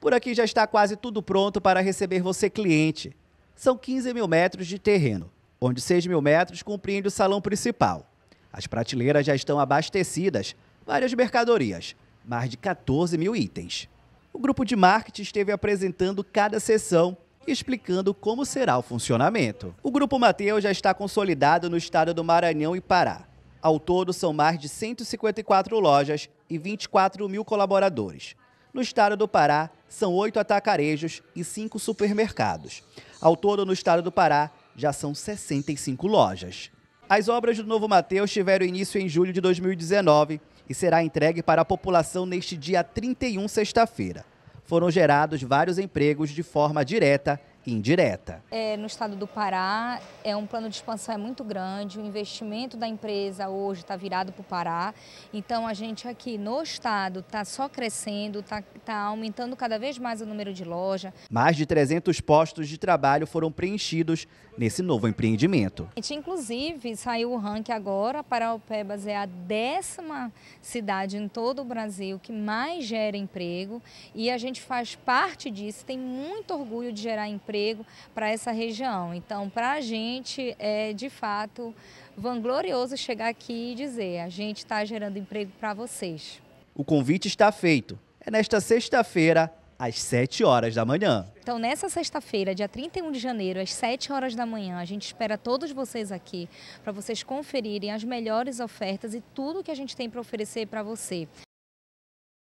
Por aqui já está quase tudo pronto para receber você, cliente. São 15 mil metros de terreno, onde 6 mil metros compreende o salão principal. As prateleiras já estão abastecidas, várias mercadorias, mais de 14 mil itens. O grupo de marketing esteve apresentando cada sessão e explicando como será o funcionamento. O Grupo Mateus já está consolidado no estado do Maranhão e Pará. Ao todo, são mais de 154 lojas e 24 mil colaboradores. No estado do Pará, são oito atacarejos e cinco supermercados. Ao todo, no estado do Pará, já são 65 lojas. As obras do Novo Mateus tiveram início em julho de 2019 e será entregue para a população neste dia 31, sexta-feira. Foram gerados vários empregos de forma direta indireta. É, no estado do Pará, é um plano de expansão é muito grande, o investimento da empresa hoje está virado para o Pará, então a gente aqui no estado está só crescendo, está tá aumentando cada vez mais o número de lojas. Mais de 300 postos de trabalho foram preenchidos nesse novo empreendimento. A gente, inclusive, saiu o ranking agora, Paraupebas é a décima cidade em todo o Brasil que mais gera emprego e a gente faz parte disso, tem muito orgulho de gerar emprego emprego para essa região. Então, para a gente é de fato vanglorioso chegar aqui e dizer: a gente está gerando emprego para vocês. O convite está feito. É nesta sexta-feira, às 7 horas da manhã. Então, nessa sexta-feira, dia 31 de janeiro, às 7 horas da manhã, a gente espera todos vocês aqui para vocês conferirem as melhores ofertas e tudo que a gente tem para oferecer para você.